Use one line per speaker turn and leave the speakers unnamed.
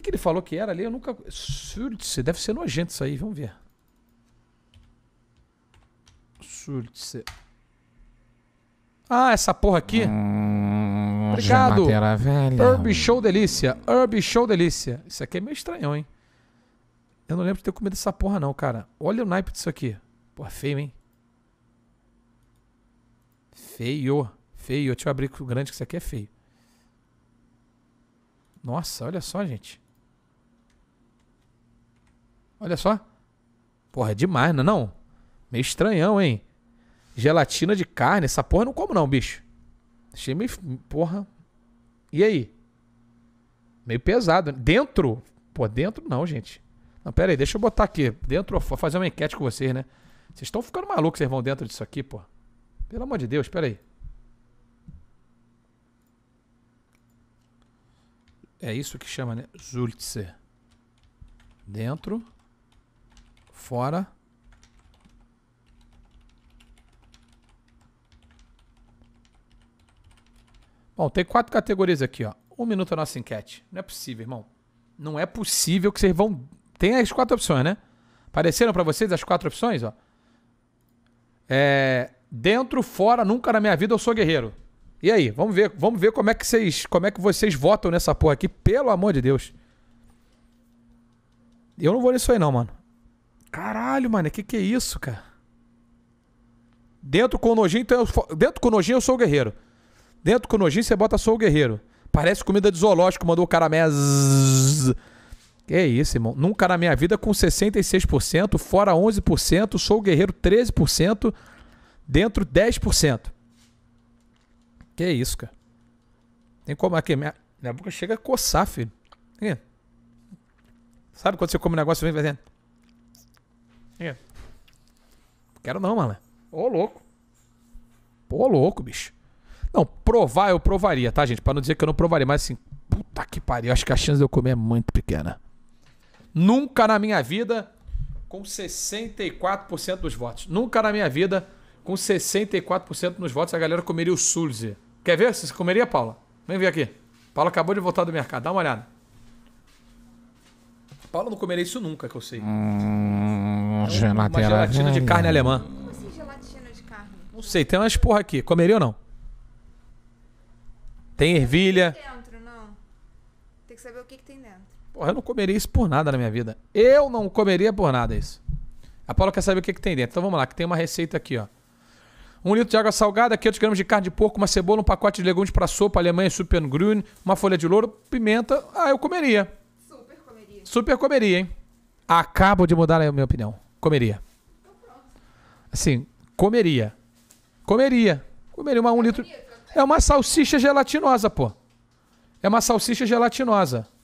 que, que ele falou que era ali? Eu nunca. Surtse, deve ser nojento isso aí, vamos ver. Surtse. Ah, essa porra aqui. Hum, Obrigado. Velha. Herb Show Delícia. Herb Show Delícia. Isso aqui é meio estranhão, hein? Eu não lembro de ter comido essa porra, não, cara. Olha o naipe disso aqui. Porra, feio, hein? Feio. Feio. Deixa eu abrir com o grande, que isso aqui é feio. Nossa, olha só, gente. Olha só. Porra, é demais, não é não? Meio estranhão, hein? Gelatina de carne, essa porra eu não como não, bicho. Achei meio... Porra. E aí? Meio pesado. Dentro? Pô, dentro não, gente. Não, pera aí, deixa eu botar aqui. Dentro, vou fazer uma enquete com vocês, né? Vocês estão ficando malucos, vocês vão dentro disso aqui, pô. Pelo amor de Deus, pera aí. É isso que chama, né? Zultze. Dentro. Fora. Bom, tem quatro categorias aqui, ó. Um minuto a nossa enquete. Não é possível, irmão. Não é possível que vocês vão. Tem as quatro opções, né? Apareceram para vocês as quatro opções, ó. É. Dentro, fora, nunca na minha vida eu sou guerreiro. E aí, vamos ver, vamos ver como é que vocês, como é que vocês votam nessa porra aqui, pelo amor de Deus. Eu não vou nisso aí não, mano. Caralho, mano, que que é isso, cara? Dentro com nojinho, então eu, dentro com nojinho eu sou o guerreiro. Dentro com nojinho você bota sou o guerreiro. Parece comida de zoológico, mandou o cara meia. Que isso, irmão. Nunca na minha vida com 66%, fora 11%, sou o guerreiro 13%, dentro 10%. Que isso, cara. Tem como aqui, minha, minha boca chega a coçar, filho. Sabe quando você come um negócio e vem fazendo? É. Quero não, mano. Ô, louco. Pô, louco, bicho. Não, provar eu provaria, tá, gente? Pra não dizer que eu não provaria, mas assim, puta que pariu, acho que a chance de eu comer é muito pequena. Nunca na minha vida, com 64% dos votos. Nunca na minha vida, com 64% dos votos, a galera comeria o Sulze. Quer ver? Você comeria, Paula? Vem ver aqui. Paula acabou de voltar do mercado, dá uma olhada. Paula não comeria isso nunca, que eu sei. Hum, é gelatina. Uma gelatina de carne alemã. Como assim gelatina de carne? Não sei, tem umas porra aqui. Comeria ou não? Tem ervilha. Tem dentro, não. Tem que saber o que, que tem dentro. Porra, eu não comeria isso por nada na minha vida. Eu não comeria por nada isso. A Paula quer saber o que, que tem dentro. Então vamos lá, que tem uma receita aqui, ó. Um litro de água salgada, 500 gramas de carne de porco, uma cebola, um pacote de legumes para sopa, Alemanha, Supergrün, uma folha de louro, pimenta. Ah, eu comeria. Super comeria, hein? Acabo de mudar a minha opinião. Comeria. Assim, comeria. Comeria. Comeria uma um litro. É uma salsicha gelatinosa, pô. É uma salsicha gelatinosa.